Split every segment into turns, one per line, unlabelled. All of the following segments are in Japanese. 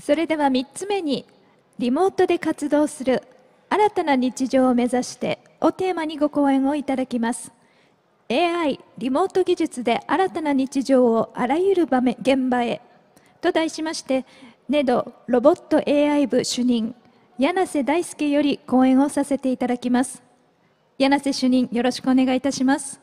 それでは3つ目にリモートで活動する新たな日常を目指してをテーマにご講演をいただきます AI リモート技術で新たな日常をあらゆる場面現場へと題しまして NEDO ロボット AI 部主任柳瀬大輔より講演をさせていただきます柳瀬主任よろしくお願いいたします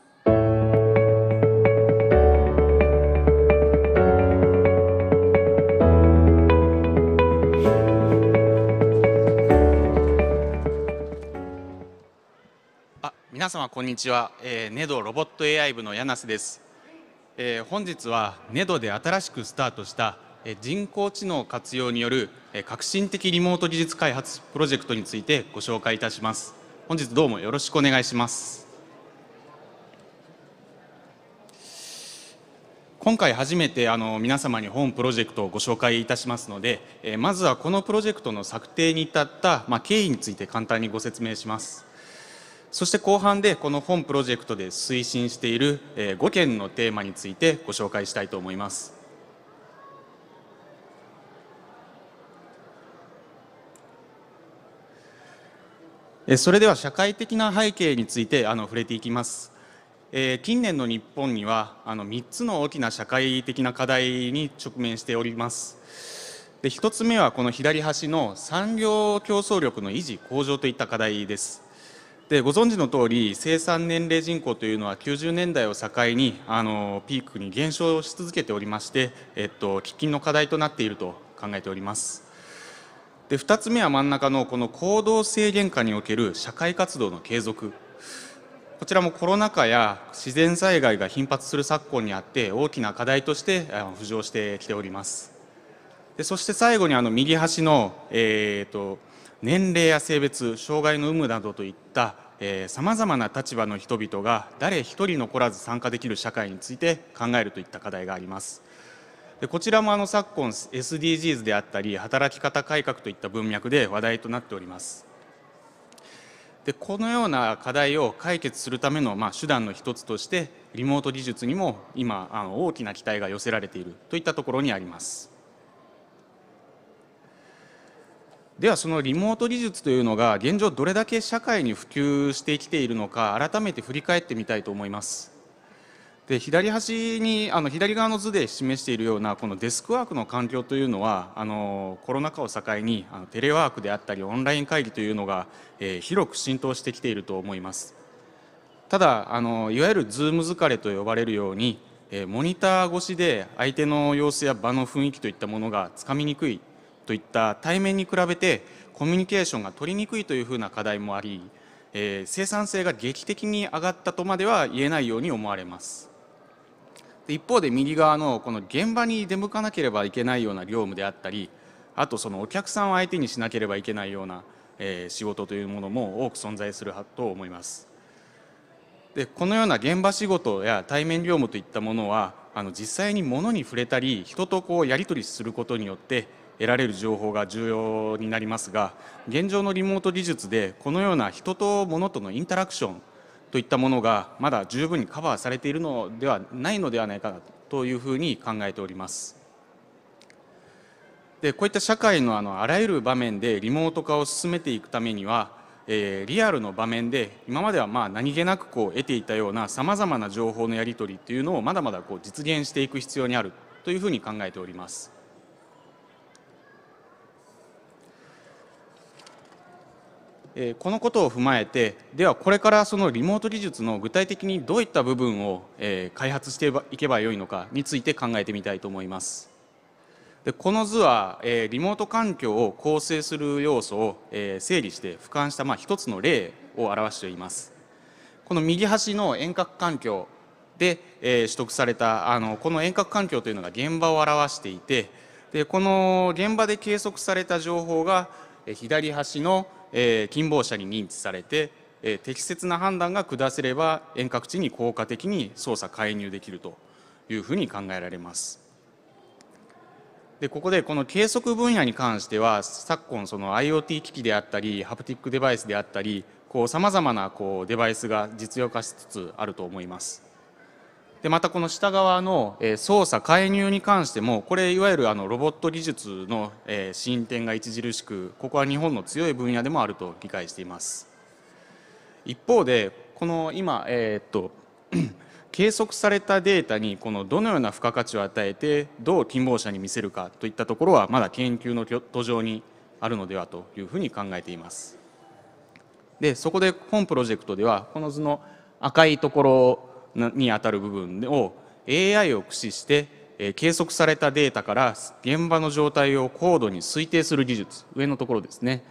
皆様こんにちは、えー、ネドロボット AI 部の柳瀬です、えー、本日はネドで新しくスタートした、えー、人工知能活用による、えー、革新的リモート技術開発プロジェクトについてご紹介いたします本日どうもよろしくお願いします今回初めてあの皆様に本プロジェクトをご紹介いたしますので、えー、まずはこのプロジェクトの策定に至った、まあ、経緯について簡単にご説明しますそして後半でこの本プロジェクトで推進している5件のテーマについてご紹介したいと思います。それでは社会的な背景についてあの触れていきます。え近年の日本にはあの3つの大きな社会的な課題に直面しております。で1つ目はこの左端の産業競争力の維持向上といった課題です。でご存知の通り生産年齢人口というのは90年代を境にあのピークに減少し続けておりまして、えっと、喫緊の課題となっていると考えております。で2つ目は真ん中のこの行動制限下における社会活動の継続こちらもコロナ禍や自然災害が頻発する昨今にあって大きな課題として浮上してきておりますでそして最後にあの右端の、えーと年齢や性別障害の有無などといったさまざまな立場の人々が誰一人残らず参加できる社会について考えるといった課題があります。でこちらもあの昨今 SDGs であったり働き方改革といった文脈で話題となっております。でこのような課題を解決するための、まあ、手段の一つとしてリモート技術にも今あの大きな期待が寄せられているといったところにあります。ではそのリモート技術というのが現状どれだけ社会に普及してきているのか改めて振り返ってみたいと思います。で左端にあの左側の図で示しているようなこのデスクワークの環境というのはあのコロナ禍を境にあのテレワークであったりオンライン会議というのが、えー、広く浸透してきていると思いますただあのいわゆるズーム疲れと呼ばれるように、えー、モニター越しで相手の様子や場の雰囲気といったものがつかみにくいといった対面に比べてコミュニケーションが取りにくいというふうな課題もあり、えー、生産性が劇的に上がったとまでは言えないように思われます一方で右側のこの現場に出向かなければいけないような業務であったりあとそのお客さんを相手にしなければいけないような、え仕事というものも多く存在すると思いますでこのような現場仕事や対面業務といったものはあの実際に物に触れたり人とこうやり取りすることによって得られる情報が重要になりますが現状のリモート技術でこのような人と物とのインタラクションといったものがまだ十分にカバーされているのではないのではないかというふうに考えております。でこういった社会のあのあらゆる場面でリモート化を進めていくためには、えー、リアルの場面で今まではまあ何気なくこう得ていたようなさまざまな情報のやり取りっていうのをまだまだこう実現していく必要にあるというふうに考えております。このことを踏まえてではこれからそのリモート技術の具体的にどういった部分を開発していけばよいのかについて考えてみたいと思います。でこの図はリモート環境を構成する要素を整理して俯瞰したまあ一つの例を表しています。この右端の遠隔環境で取得されたあのこの遠隔環境というのが現場を表していてでこの現場で計測された情報が左端のえ近傍者に認知されて、え適切な判断が下せれば遠隔地に効果的に捜査介入できるというふうに考えられます。でここでこの計測分野に関しては昨今その IoT 機器であったりハプティックデバイスであったりさまざまなこうデバイスが実用化しつつあると思います。でまたこの下側の、え操作介入に関してもこれいわゆるあのロボット技術の、え進展が著しくここは日本の強い分野でもあると理解しています一方でこの今、えっと 計測されたデータにこのどのような付加価値を与えてどう近傍者に見せるかといったところはまだ研究の途上にあるのではというふうに考えていますでそこで本プロジェクトではこの図の赤いところにあたる部分を AI を駆使して計測されたデータから現場の状態を高度に推定する技術上のところですね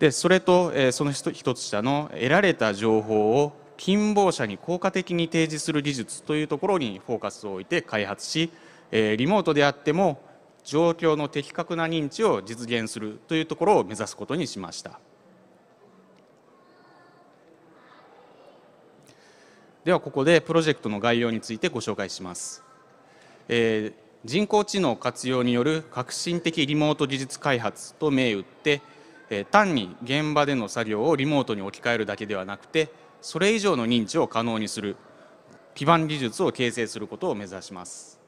でそれとその一つ下の得られた情報を近傍者に効果的に提示する技術というところにフォーカスを置いて開発しリモートであっても状況の的確な認知を実現するというところを目指すことにしました。ではここでプロジェクトの概要についてご紹介します、えー、人工知能活用による革新的リモート技術開発と銘打って、えー、単に現場での作業をリモートに置き換えるだけではなくてそれ以上の認知を可能にする基盤技術を形成することを目指します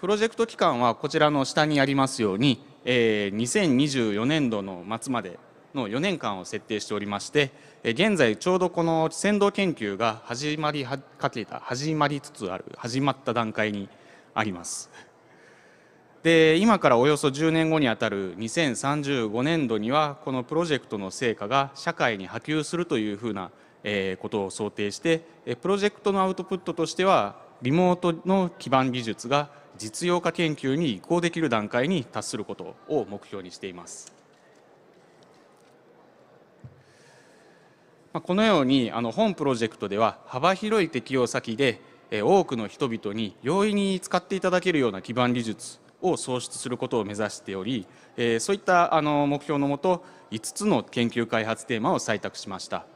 プロジェクト期間はこちらの下にありますように、えー、2024年度の末までの4年間を設定しておりまして現在ちょうどこの先導研究が始まりかけた始まりつつある始まった段階にあります。で今からおよそ10年後にあたる2035年度にはこのプロジェクトの成果が社会に波及するというふうなことを想定してプロジェクトのアウトプットとしてはリモートの基盤技術が実用化研究に移行できる段階に達することを目標にしています。このようにあの本プロジェクトでは幅広い適用先で多くの人々に容易に使っていただけるような基盤技術を創出することを目指しておりそういったあの目標のもと5つの研究開発テーマを採択しました。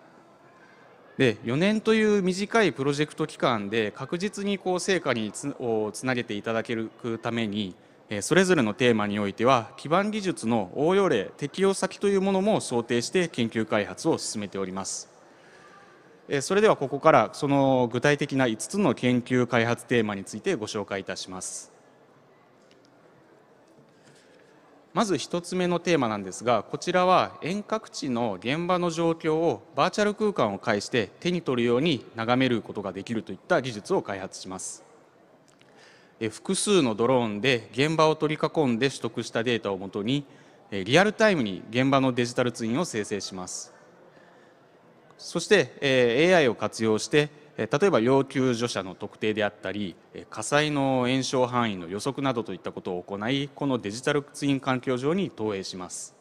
で4年という短いプロジェクト期間で確実にこう成果につをつなげていただけるためにそれぞれのテーマにおいては基盤技術の応用例適用先というものも想定して研究開発を進めておりますそれではここからその具体的な5つの研究開発テーマについてご紹介いたしますまず1つ目のテーマなんですがこちらは遠隔地の現場の状況をバーチャル空間を介して手に取るように眺めることができるといった技術を開発します複数のドローンで現場を取り囲んで取得したデータをもとにリアルタイムに現場のデジタルツインを生成しますそして AI を活用して例えば要救助者の特定であったり火災の延焼範囲の予測などといったことを行いこのデジタルツイン環境上に投影します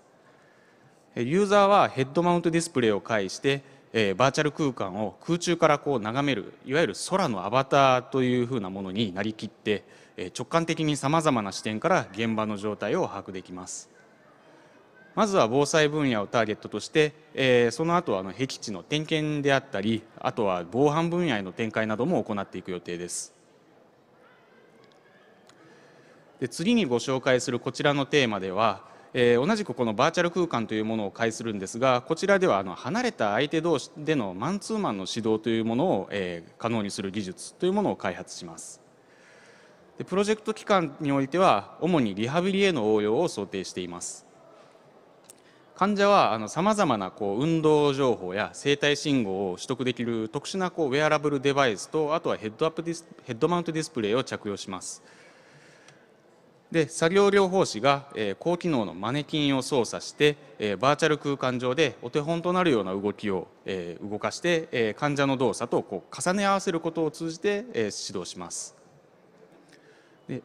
ユーザーはヘッドマウントディスプレイを介してえー、バーチャル空間を空中からこう眺めるいわゆる空のアバターというふうなものになりきって、えー、直感的にさまざまな視点から現場の状態を把握できます。まずは防災分野をターゲットとして、えー、その後はあの僻地の点検であったりあとは防犯分野への展開なども行っていく予定です。で次にご紹介するこちらのテーマではえー、同じくこのバーチャル空間というものを介するんですがこちらではあの離れた相手同士でのマンツーマンの指導というものを、えー、可能にする技術というものを開発しますでプロジェクト期間においては主にリハビリへの応用を想定しています患者はさまざまなこう運動情報や生体信号を取得できる特殊なこうウェアラブルデバイスとあとはヘッドアップディスヘッドマウントディスプレイを着用します。で作業療法士が、えー、高機能のマネキンを操作して、えー、バーチャル空間上でお手本となるような動きを、えー、動かして、え患者の動作とこう重ね合わせることを通じて、え指導します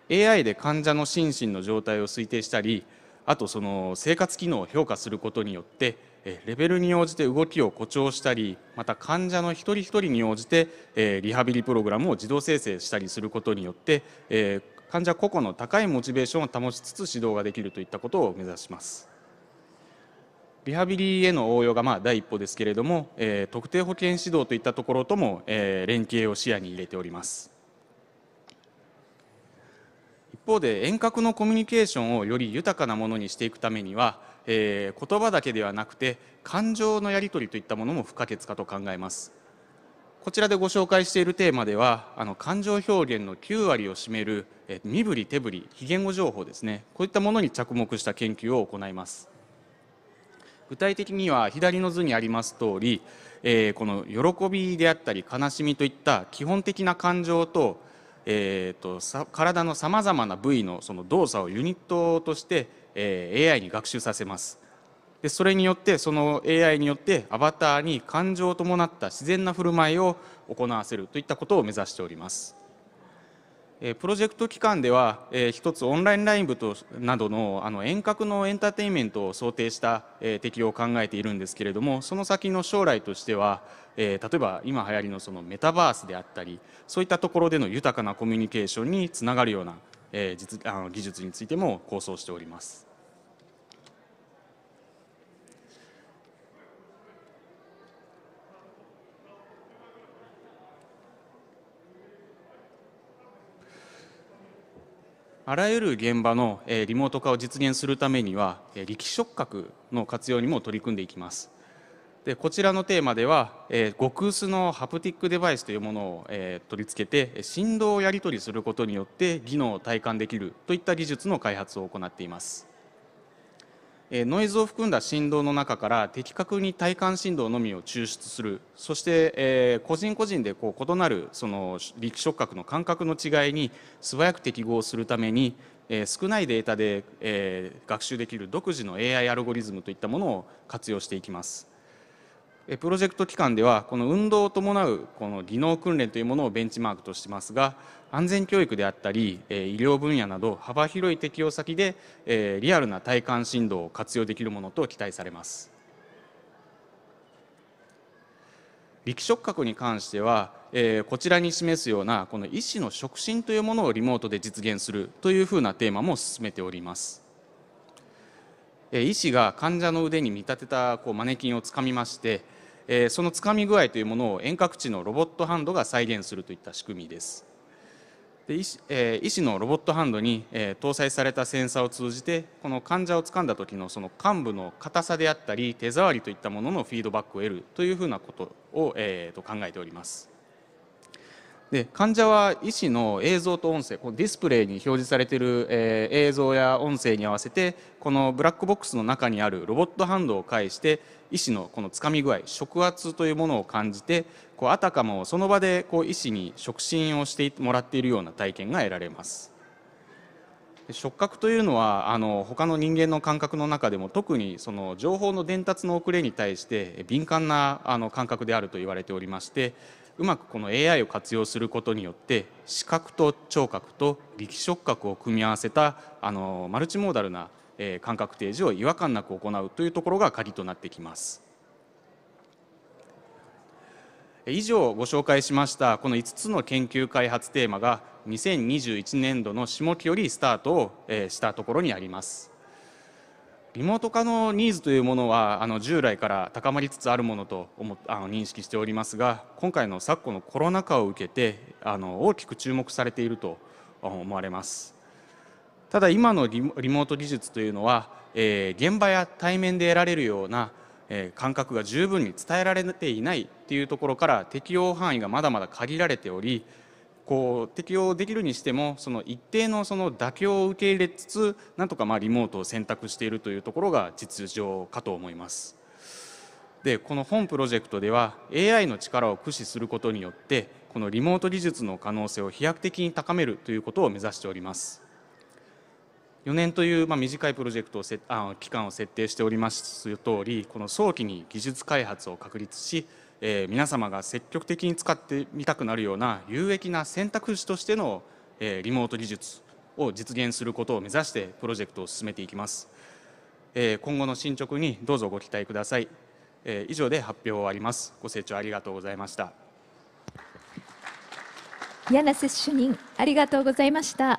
で AI で患者の心身の状態を推定したりあとその生活機能を評価することによって、えレベルに応じて動きを誇張したりまた患者の一人一人に応じて、えリハビリプログラムを自動生成したりすることによって、えー患者個々の高いモチベーションを保ちつつ指導ができるといったことを目指しますリハビリへの応用がまあ第一歩ですけれども、えー、特定保健指導といったところとも、えー、連携を視野に入れております一方で遠隔のコミュニケーションをより豊かなものにしていくためには、えー、言葉だけではなくて感情のやり取りといったものも不可欠かと考えますこちらでご紹介しているテーマではあの感情表現の9割を占める、え身振り手振り非言語情報ですねこういったものに着目した研究を行います具体的には左の図にあります通り、えー、この喜びであったり悲しみといった基本的な感情と,、えーと、体のさまざまな部位のその動作をユニットとして、えー、AI に学習させますでそれによってその AI によってアバターに感情を伴った自然な振る舞いを行わせるといったことを目指しております。プロジェクト期間では一つオンラインライブとなどのあの遠隔のエンターテインメントを想定した適用を考えているんですけれどもその先の将来としては例えば今流行りのそのメタバースであったりそういったところでの豊かなコミュニケーションにつながるような技術についても構想しております。あらゆる現場のリモート化を実現するためには力触覚の活用にも取り組んでいきますでこちらのテーマでは極薄のハプティックデバイスというものを取り付けて振動をやり取りすることによって技能を体感できるといった技術の開発を行っていますノイズを含んだ振動の中から的確に体感振動のみを抽出するそして、え個人個人でこう異なるその力触覚の感覚の違いに素早く適合するために、え少ないデータで、え学習できる独自の AI アルゴリズムといったものを活用していきます。プロジェクト期間ではこの運動を伴うこの技能訓練というものをベンチマークとしてますが安全教育であったり医療分野など幅広い適用先でリアルな体感振動を活用できるものと期待されます。力触覚に関しては、えこちらに示すようなこの医師の触診というものをリモートで実現するというふうなテーマも進めております。え医師が患者の腕に見立てたこうマネキンをつかみましてえー、そのつかみ具合というものを遠隔地のロボットハンドが再現するといった仕組みです。で医師えー、医師のロボットハンドに、えー、搭載されたセンサーを通じてこの患者を掴んだ時のその患部の硬さであったり手触りといったもののフィードバックを得るというふうなことを、えー、と考えております。で患者は医師の映像と音声このディスプレイに表示されている、えー、映像や音声に合わせてこのブラックボックスの中にあるロボットハンドを介して医師のこのつかみ具合触圧というものを感じてこうあたかもその場でこう医師に触診をしてもらっているような体験が得られます。触覚というのはあの他の人間の感覚の中でも特にその情報の伝達の遅れに対して敏感なあの感覚であると言われておりましてうまくこの AI を活用することによって視覚と聴覚と力触覚を組み合わせたあのマルチモーダルな、え感覚提示を違和感なく行うというところが鍵となってきます。以上ご紹介しましたこの5つの研究開発テーマが2021年度の下期よりスタートをしたところにあります。リモート化のニーズというものはあの従来から高まりつつあるものと思あの認識しておりますが今回の昨今のコロナ禍を受けてあの大きく注目されていると思われますただ今のリモート技術というのは、えー、現場や対面で得られるような、えー、感覚が十分に伝えられていないというところから適用範囲がまだまだ限られておりこう適用できるにしてもその一定のその妥協を受け入れつつなんとかまリモートを選択しているというところが実情かと思います。でこの本プロジェクトでは AI の力を駆使することによってこのリモート技術の可能性を飛躍的に高めるということを目指しております。4年という、まあ、短いプロジェクトをせあ期間を設定しておりますと通りこの早期に技術開発を確立し、えー、皆様が積極的に使ってみたくなるような有益な選択肢としての、えー、リモート技術を実現することを目指してプロジェクトを進めていきます、えー、今後の進捗にどうぞご期待ください、えー、以上で発表を終わりますご清聴ありがとうございました柳瀬主任ありがとうございました